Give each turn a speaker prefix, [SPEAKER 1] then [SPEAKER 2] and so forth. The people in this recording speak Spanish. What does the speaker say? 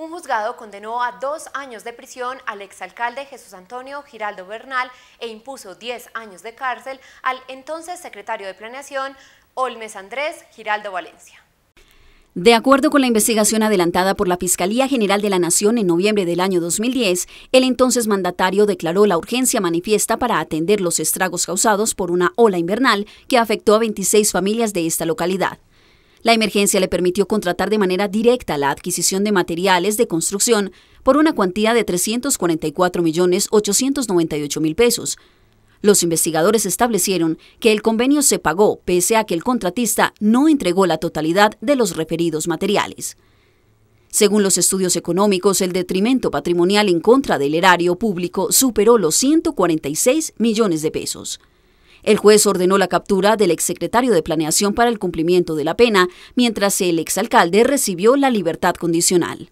[SPEAKER 1] Un juzgado condenó a dos años de prisión al exalcalde Jesús Antonio Giraldo Bernal e impuso 10 años de cárcel al entonces secretario de Planeación Olmes Andrés Giraldo Valencia.
[SPEAKER 2] De acuerdo con la investigación adelantada por la Fiscalía General de la Nación en noviembre del año 2010, el entonces mandatario declaró la urgencia manifiesta para atender los estragos causados por una ola invernal que afectó a 26 familias de esta localidad. La emergencia le permitió contratar de manera directa la adquisición de materiales de construcción por una cuantía de 344.898.000 pesos. Los investigadores establecieron que el convenio se pagó pese a que el contratista no entregó la totalidad de los referidos materiales. Según los estudios económicos, el detrimento patrimonial en contra del erario público superó los 146 millones de pesos. El juez ordenó la captura del exsecretario de Planeación para el cumplimiento de la pena, mientras el exalcalde recibió la libertad condicional.